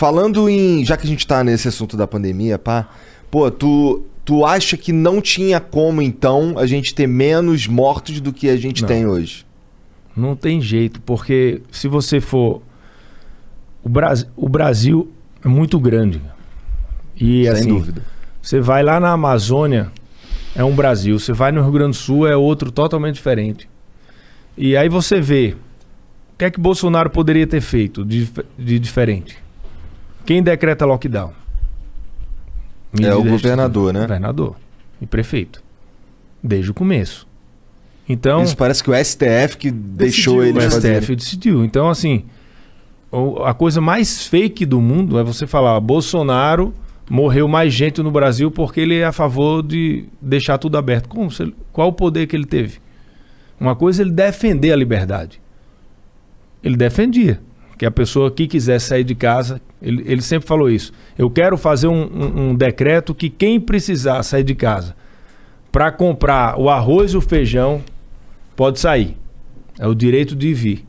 Falando em. Já que a gente tá nesse assunto da pandemia, pá. Pô, tu, tu acha que não tinha como, então, a gente ter menos mortos do que a gente não. tem hoje? Não tem jeito, porque se você for. O, Bra... o Brasil é muito grande. E, Sem assim, dúvida. Você vai lá na Amazônia, é um Brasil. Você vai no Rio Grande do Sul, é outro totalmente diferente. E aí você vê. O que é que Bolsonaro poderia ter feito de, de diferente? Quem decreta lockdown? é o governador, né? Governador e prefeito. Desde o começo. Então. Isso parece que o STF que decidiu, deixou né? ele. O STF fazer. decidiu. Então, assim, a coisa mais fake do mundo é você falar: Bolsonaro morreu mais gente no Brasil porque ele é a favor de deixar tudo aberto. Como, qual o poder que ele teve? Uma coisa é ele defender a liberdade. Ele defendia que a pessoa que quiser sair de casa, ele, ele sempre falou isso. Eu quero fazer um, um, um decreto que quem precisar sair de casa para comprar o arroz e o feijão pode sair. É o direito de vir.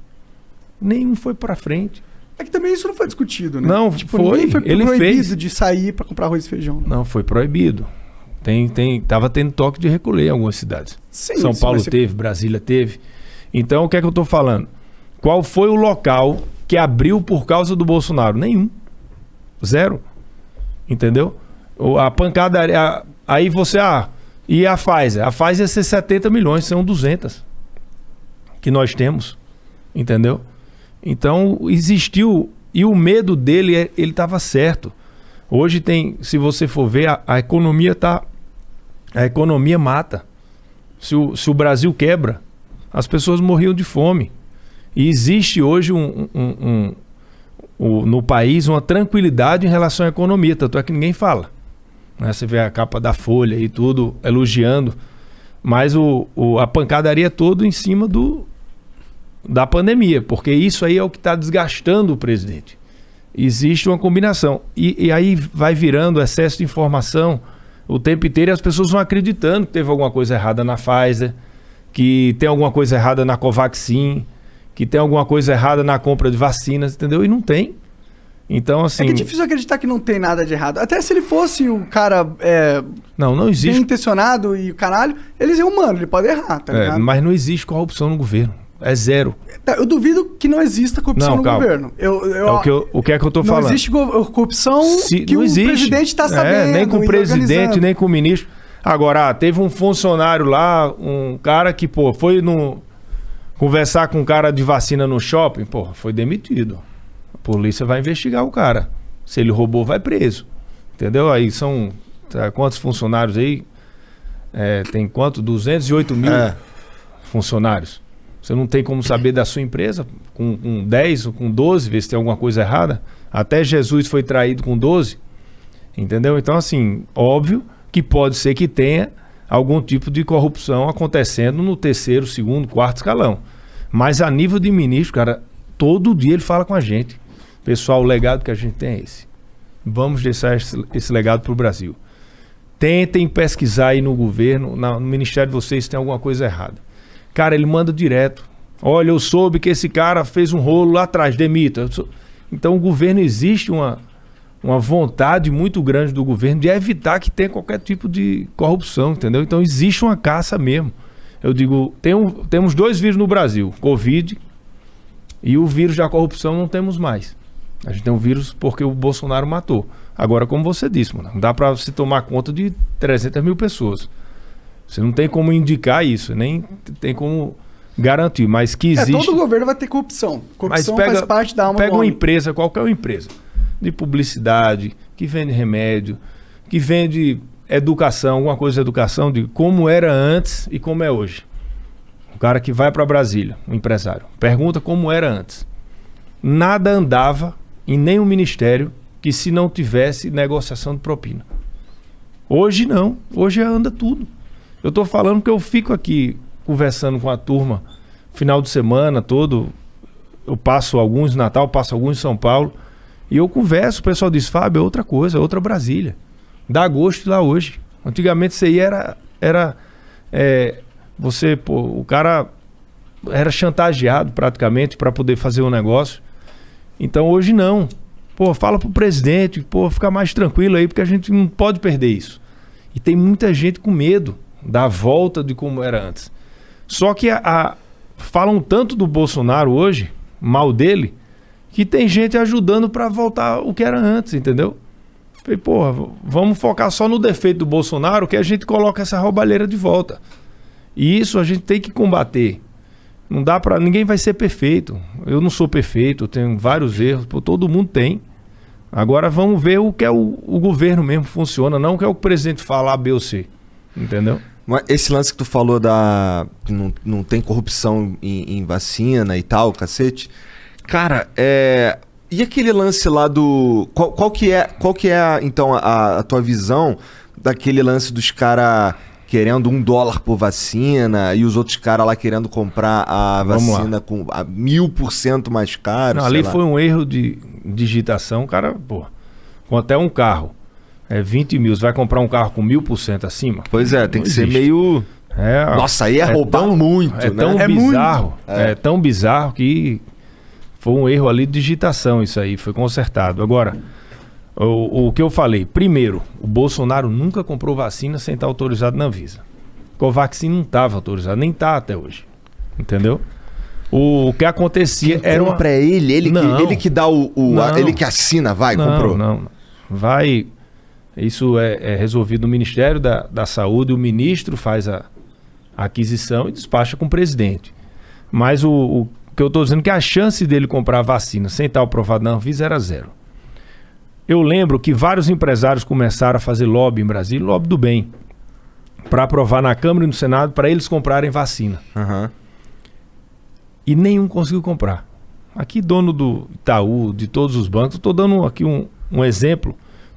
Nenhum foi para frente. É que também isso não foi discutido, né? Não, tipo, foi. foi ele fez de sair para comprar arroz e feijão. Né? Não, foi proibido. Tem, tem, tava tendo toque de recolher em algumas cidades. Sim, São Paulo ser... teve, Brasília teve. Então, o que é que eu estou falando? Qual foi o local que abriu por causa do Bolsonaro? Nenhum. Zero. Entendeu? A pancada. aí você. Ah, e a Pfizer? A Pfizer ia ser 70 milhões, são 200 que nós temos. Entendeu? Então existiu. E o medo dele, é, ele estava certo. Hoje tem. Se você for ver, a, a economia tá. A economia mata. Se o, se o Brasil quebra, as pessoas morriam de fome. E existe hoje um, um, um, no país uma tranquilidade em relação à economia, tanto é que ninguém fala. Né? Você vê a capa da Folha e tudo elogiando, mas o, o, a pancadaria é toda em cima do, da pandemia, porque isso aí é o que está desgastando o presidente. Existe uma combinação. E, e aí vai virando excesso de informação o tempo inteiro e as pessoas vão acreditando que teve alguma coisa errada na Pfizer, que tem alguma coisa errada na Covaxin que tem alguma coisa errada na compra de vacinas, entendeu? E não tem. Então, assim. É, é difícil acreditar que não tem nada de errado. Até se ele fosse o cara. É, não, não existe. Bem intencionado e o caralho, eles é humano, ele pode errar, tá é, ligado? É, mas não existe corrupção no governo. É zero. Tá, eu duvido que não exista corrupção não, no calma. governo. Eu, eu, é o, que eu, o que é que eu tô falando? Não existe corrupção Se, que o existe. presidente está é, sabendo. É, nem com o presidente, nem com o ministro. Agora, ah, teve um funcionário lá, um cara que, pô, foi no, Conversar com um cara de vacina no shopping, pô, foi demitido. A polícia vai investigar o cara. Se ele roubou, vai preso. Entendeu? Aí são tá, quantos funcionários aí? É, tem quanto? 208 mil é. funcionários. Você não tem como saber da sua empresa com, com 10 ou com 12, ver se tem alguma coisa errada. Até Jesus foi traído com 12. Entendeu? Então, assim, óbvio que pode ser que tenha, algum tipo de corrupção acontecendo no terceiro, segundo, quarto escalão. Mas a nível de ministro, cara, todo dia ele fala com a gente. Pessoal, o legado que a gente tem é esse. Vamos deixar esse, esse legado para o Brasil. Tentem pesquisar aí no governo, na, no ministério de vocês, se tem alguma coisa errada. Cara, ele manda direto. Olha, eu soube que esse cara fez um rolo lá atrás, demita. Então o governo existe uma, uma vontade muito grande do governo de evitar que tenha qualquer tipo de corrupção, entendeu? Então existe uma caça mesmo. Eu digo, tem um, temos dois vírus no Brasil, Covid e o vírus da corrupção não temos mais. A gente tem um vírus porque o Bolsonaro matou. Agora, como você disse, mano, não dá para se tomar conta de 300 mil pessoas. Você não tem como indicar isso, nem tem como garantir, mas que existe... É, todo governo vai ter corrupção. Corrupção pega, faz parte da alma Pega uma empresa, qualquer empresa de publicidade, que vende remédio, que vende educação, alguma coisa de educação, de como era antes e como é hoje. O cara que vai para Brasília, o um empresário, pergunta como era antes. Nada andava em nenhum ministério que se não tivesse negociação de propina. Hoje não, hoje anda tudo. Eu estou falando que eu fico aqui conversando com a turma final de semana todo, eu passo alguns Natal, passo alguns em São Paulo. E eu converso, o pessoal diz, Fábio, é outra coisa, é outra Brasília. Dá gosto lá hoje. Antigamente isso aí era. era é, você, pô, o cara era chantageado praticamente para poder fazer um negócio. Então hoje não. Pô, fala pro presidente, pô, fica mais tranquilo aí, porque a gente não pode perder isso. E tem muita gente com medo da volta de como era antes. Só que a, a falam tanto do Bolsonaro hoje, mal dele, que tem gente ajudando para voltar o que era antes, entendeu? Falei, porra, vamos focar só no defeito do Bolsonaro que a gente coloca essa roubalheira de volta. E isso a gente tem que combater. Não dá para ninguém vai ser perfeito. Eu não sou perfeito, eu tenho vários erros, pô, todo mundo tem. Agora vamos ver o que é o, o governo mesmo funciona, não o que é o presidente falar B ou C. Entendeu? Esse lance que tu falou da. Não, não tem corrupção em, em vacina e tal, cacete. Cara, é. E aquele lance lá do. Qual, qual que é, qual que é então, a, a tua visão daquele lance dos caras querendo um dólar por vacina e os outros caras lá querendo comprar a vacina com a mil por cento mais caro. Não, ali lá. foi um erro de digitação, cara, pô. Com até um carro. É 20 mil. Você vai comprar um carro com mil por cento acima? Pois é, tem Não que existe. ser meio. É, Nossa, aí é, é roubar tão, muito. É né? tão é bizarro. Muito. É. é tão bizarro que foi um erro ali de digitação isso aí, foi consertado. Agora, o, o que eu falei, primeiro, o Bolsonaro nunca comprou vacina sem estar autorizado na Anvisa. Covaxin não estava autorizado, nem está até hoje. Entendeu? O que acontecia Quem era. Compra uma... É ele, ele não, que, ele que dá o. o a, ele que assina, vai, não, comprou. Não, vai. Isso é, é, resolvido no Ministério da, da Saúde, o ministro faz a, a aquisição e despacha com o presidente. Mas o, o que eu estou dizendo que a chance dele comprar vacina sem estar aprovado na Anvisa era zero. Eu lembro que vários empresários começaram a fazer lobby em Brasília, lobby do bem, para aprovar na Câmara e no Senado para eles comprarem vacina. Uhum. E nenhum conseguiu comprar. Aqui, dono do Itaú, de todos os bancos, estou dando aqui um, um exemplo.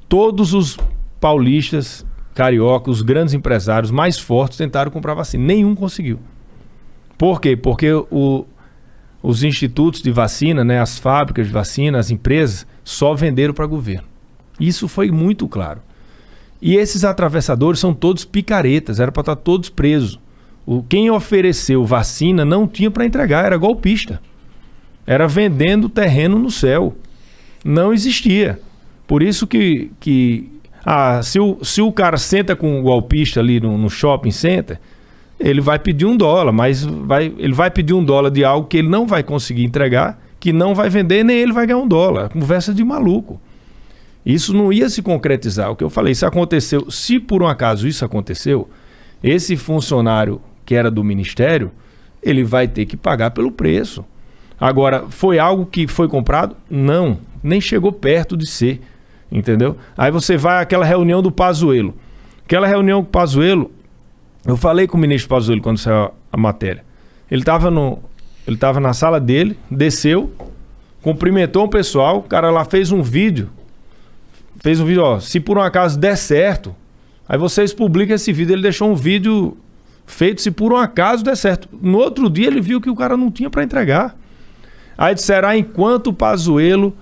Todos os paulistas, cariocas, os grandes empresários mais fortes tentaram comprar vacina. Nenhum conseguiu. Por quê? Porque o, os institutos de vacina, né, as fábricas de vacina, as empresas, só venderam para governo. Isso foi muito claro. E esses atravessadores são todos picaretas, era para estar tá todos presos. O, quem ofereceu vacina não tinha para entregar, era golpista. Era vendendo terreno no céu. Não existia. Por isso que, que ah, se, o, se o cara senta com o golpista ali no, no shopping center, ele vai pedir um dólar, mas vai, ele vai pedir um dólar de algo que ele não vai conseguir entregar, que não vai vender, nem ele vai ganhar um dólar. Conversa de maluco. Isso não ia se concretizar. O que eu falei, se aconteceu, se por um acaso isso aconteceu, esse funcionário que era do ministério, ele vai ter que pagar pelo preço. Agora, foi algo que foi comprado? Não, nem chegou perto de ser, entendeu? Aí você vai àquela reunião do Pazuelo. Aquela reunião com o Pazuelo, eu falei com o ministro Pazuello quando saiu a matéria. Ele estava no, ele estava na sala dele, desceu, cumprimentou o pessoal, o cara lá fez um vídeo. Fez um vídeo, ó, se por um acaso der certo, aí vocês publicam esse vídeo. Ele deixou um vídeo feito se por um acaso der certo. No outro dia ele viu que o cara não tinha para entregar. Aí disseram, ah, enquanto o Pazuello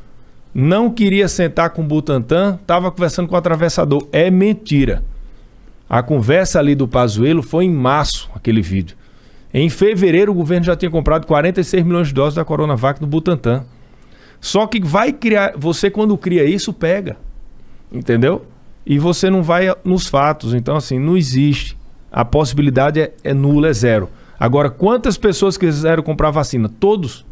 não queria sentar com o Butantan, estava conversando com o atravessador. É mentira. A conversa ali do Pazuello foi em março, aquele vídeo. Em fevereiro, o governo já tinha comprado 46 milhões de doses da Coronavac no Butantan. Só que vai criar, você quando cria isso, pega. Entendeu? E você não vai nos fatos. Então, assim, não existe. A possibilidade é, é nula, é zero. Agora, quantas pessoas quiseram comprar vacina? Todos.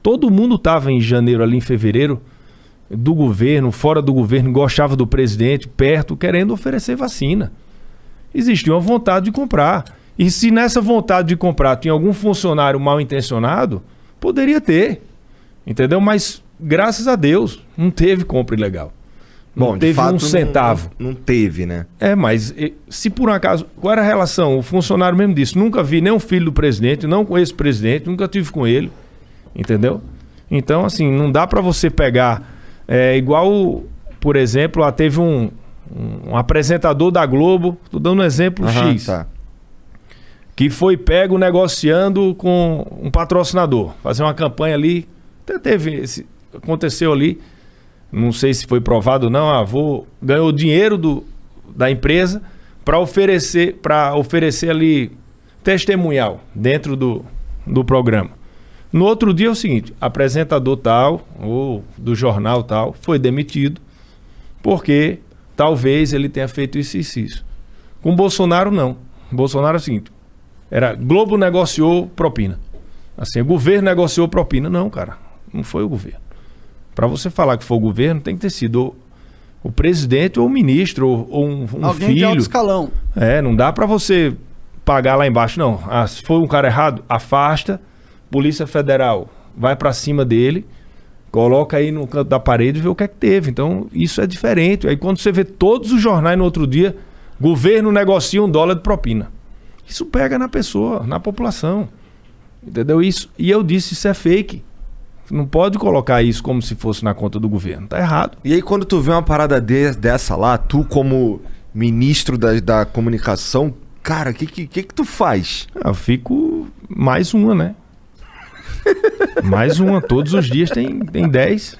Todo mundo estava em janeiro, ali em fevereiro, do governo, fora do governo, gostava do presidente, perto, querendo oferecer vacina existia uma vontade de comprar. E se nessa vontade de comprar tinha algum funcionário mal intencionado, poderia ter. Entendeu? Mas graças a Deus, não teve compra ilegal. Não Bom, teve fato, um centavo. Não, não, teve, né? É, mas se por um acaso. Qual era a relação? O funcionário mesmo disse: nunca vi nenhum filho do presidente, não conheço o presidente, nunca tive com ele. Entendeu? Então, assim, não dá para você pegar. É igual, por exemplo, lá ah, teve um, um, apresentador da Globo, tô dando um exemplo uhum, X, tá. que foi pego negociando com um patrocinador, fazer uma campanha ali, até teve, esse, aconteceu ali, não sei se foi provado ou não, avô ah, ganhou dinheiro do, da empresa para oferecer, para oferecer ali testemunhal dentro do, do programa. No outro dia é o seguinte, apresentador tal, ou do jornal tal, foi demitido, porque talvez ele tenha feito isso e isso, isso. Com Bolsonaro, não. Bolsonaro é o seguinte: era Globo negociou propina. Assim, o governo negociou propina. Não, cara. Não foi o governo. Para você falar que foi o governo, tem que ter sido o presidente ou o ministro ou, ou um, um Alguém filho. De alto escalão. É, não dá para você pagar lá embaixo, não. Ah, se foi um cara errado, afasta. Polícia Federal vai para cima dele Coloca aí no canto da parede e vê o que é que teve. Então, isso é diferente. Aí quando você vê todos os jornais no outro dia, governo negocia um dólar de propina. Isso pega na pessoa, na população. Entendeu isso? E eu disse, isso é fake. Não pode colocar isso como se fosse na conta do governo. Tá errado. E aí, quando tu vê uma parada de, dessa lá, tu, como ministro da, da comunicação, cara, o que, que, que, que tu faz? Eu fico mais uma, né? Mais uma, todos os dias tem, tem 10.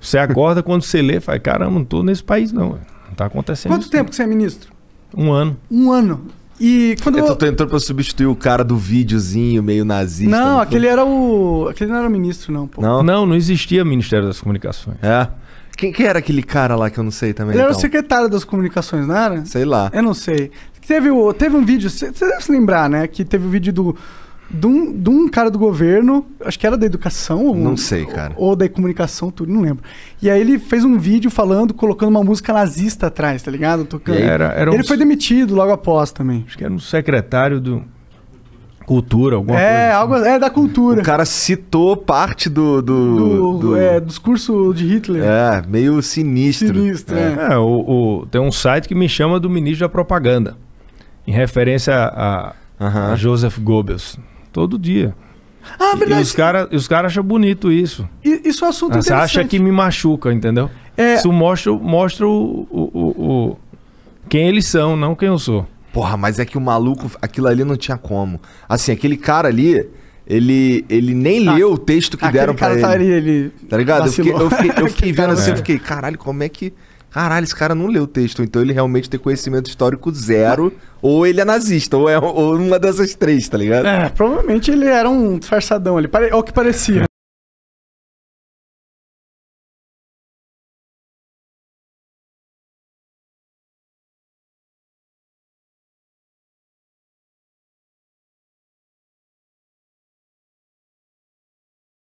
Você acorda quando você lê, fala, caramba, não estou nesse país não. Não tá acontecendo Quanto isso, tempo não. que você é ministro? Um ano. Um ano. E quando eu tô tentando pra substituir o cara do videozinho meio nazista. Não, aquele foi? era o. Aquele não era o ministro, não, pô. Não, não, não existia Ministério das Comunicações. É. Quem, quem era aquele cara lá que eu não sei também? Ele então? era o então? secretário das comunicações, não era? Sei lá. Eu não sei. Teve, o, teve um vídeo, você deve se lembrar, né? Que teve o um vídeo do, de um, de um cara do governo, acho que era da educação. Ou, não sei, cara. Ou, ou da comunicação, tudo, não lembro. E aí ele fez um vídeo falando, colocando uma música nazista atrás, tá ligado? Tocando. Era, era ele um... foi demitido logo após também. Acho que era um secretário do. Cultura, alguma é, coisa. Assim. é, da cultura. O cara citou parte do. Do, do, do... É, discurso de Hitler. É, meio sinistro. Sinistro, é. é. é o, o, tem um site que me chama do ministro da propaganda, em referência a, a, a Joseph Goebbels. Todo dia. Ah, verdade. E os caras os cara acham bonito isso. E, isso é um assunto Você acha que me machuca, entendeu? É... Isso mostra, mostra o, o, o, o, quem eles são, não quem eu sou. Porra, mas é que o maluco, aquilo ali não tinha como. Assim, aquele cara ali, ele, ele nem ah, leu o texto que deram pra cara tá ele. Tá, ali, ele. Tá ligado? Eu fiquei, eu fiquei, eu fiquei vendo assim, eu é. fiquei, caralho, como é que. Caralho, esse cara não leu o texto, então ele realmente tem conhecimento histórico zero, ou ele é nazista, ou é ou uma dessas três, tá ligado? É, provavelmente ele era um disfarçadão, ele é o que parecia.